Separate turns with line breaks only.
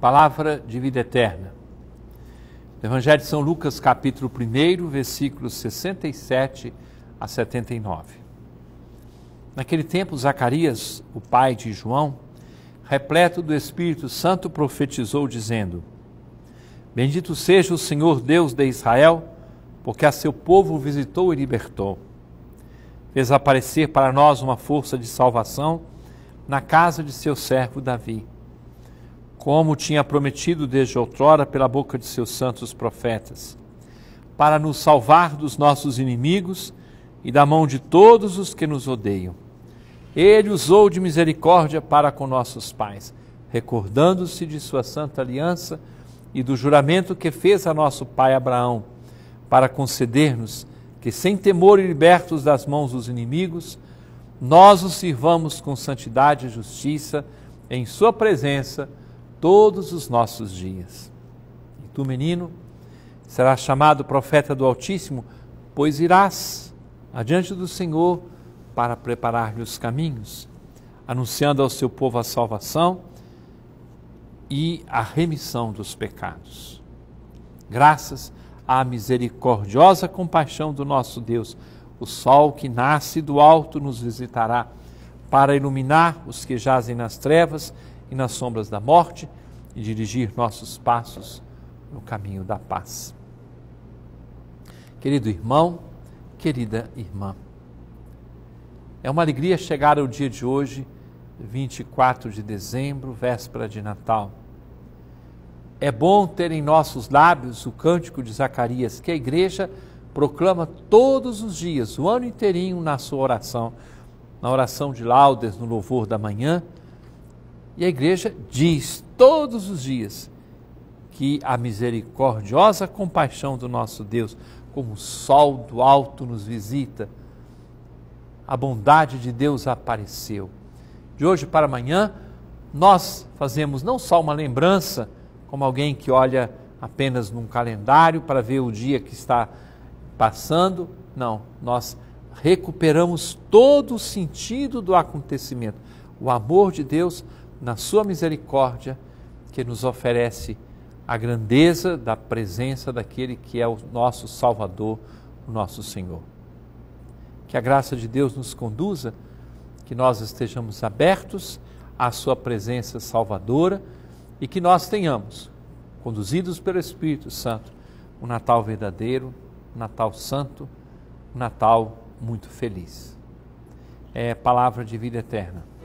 Palavra de vida eterna. Evangelho de São Lucas, capítulo 1, versículos 67 a 79. Naquele tempo, Zacarias, o pai de João, repleto do Espírito Santo, profetizou, dizendo: Bendito seja o Senhor Deus de Israel, porque a seu povo visitou e libertou. Fez aparecer para nós uma força de salvação na casa de seu servo Davi como tinha prometido desde outrora pela boca de seus santos profetas, para nos salvar dos nossos inimigos e da mão de todos os que nos odeiam. Ele usou de misericórdia para com nossos pais, recordando-se de sua santa aliança e do juramento que fez a nosso pai Abraão, para conceder-nos que, sem temor e libertos das mãos dos inimigos, nós os sirvamos com santidade e justiça em sua presença todos os nossos dias. E tu, menino, serás chamado profeta do Altíssimo, pois irás adiante do Senhor para preparar-lhe os caminhos, anunciando ao seu povo a salvação e a remissão dos pecados. Graças à misericordiosa compaixão do nosso Deus, o sol que nasce do alto nos visitará para iluminar os que jazem nas trevas e nas sombras da morte e dirigir nossos passos no caminho da paz. Querido irmão, querida irmã, é uma alegria chegar ao dia de hoje, 24 de dezembro, véspera de Natal. É bom ter em nossos lábios o cântico de Zacarias, que a igreja proclama todos os dias, o ano inteirinho, na sua oração, na oração de laudes, no louvor da manhã e a igreja diz todos os dias que a misericordiosa compaixão do nosso Deus, como o sol do alto nos visita, a bondade de Deus apareceu. De hoje para amanhã, nós fazemos não só uma lembrança, como alguém que olha apenas num calendário para ver o dia que está passando, não, nós recuperamos todo o sentido do acontecimento. O amor de Deus na sua misericórdia, que nos oferece a grandeza da presença daquele que é o nosso Salvador, o nosso Senhor. Que a graça de Deus nos conduza, que nós estejamos abertos à Sua presença salvadora e que nós tenhamos, conduzidos pelo Espírito Santo, um Natal verdadeiro, um Natal santo, um Natal muito feliz. É palavra de vida eterna.